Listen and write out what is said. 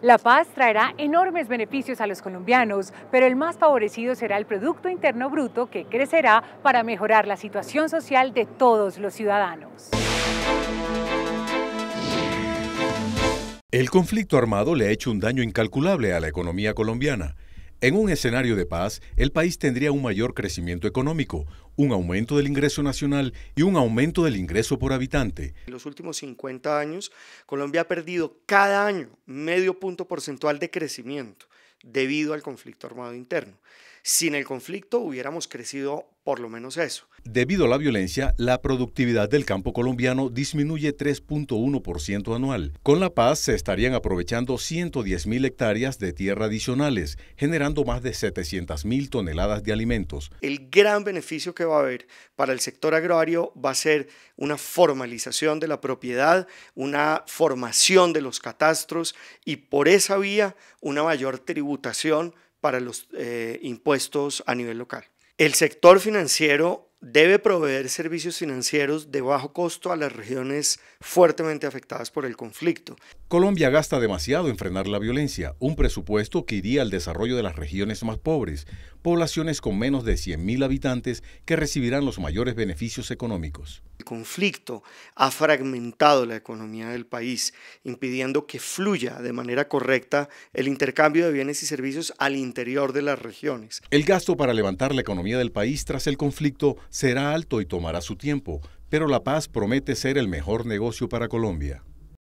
La paz traerá enormes beneficios a los colombianos, pero el más favorecido será el Producto Interno Bruto que crecerá para mejorar la situación social de todos los ciudadanos. El conflicto armado le ha hecho un daño incalculable a la economía colombiana en un escenario de paz, el país tendría un mayor crecimiento económico, un aumento del ingreso nacional y un aumento del ingreso por habitante. En los últimos 50 años, Colombia ha perdido cada año medio punto porcentual de crecimiento debido al conflicto armado interno. Sin el conflicto hubiéramos crecido por lo menos eso. Debido a la violencia, la productividad del campo colombiano disminuye 3.1% anual. Con la paz se estarían aprovechando 110.000 hectáreas de tierra adicionales, generando más de 700.000 toneladas de alimentos. El gran beneficio que va a haber para el sector agrario va a ser una formalización de la propiedad, una formación de los catastros y por esa vía una mayor tributación para los eh, impuestos a nivel local. El sector financiero debe proveer servicios financieros de bajo costo a las regiones fuertemente afectadas por el conflicto. Colombia gasta demasiado en frenar la violencia, un presupuesto que iría al desarrollo de las regiones más pobres, poblaciones con menos de 100.000 habitantes que recibirán los mayores beneficios económicos. El conflicto ha fragmentado la economía del país, impidiendo que fluya de manera correcta el intercambio de bienes y servicios al interior de las regiones. El gasto para levantar la economía del país tras el conflicto será alto y tomará su tiempo, pero la paz promete ser el mejor negocio para Colombia.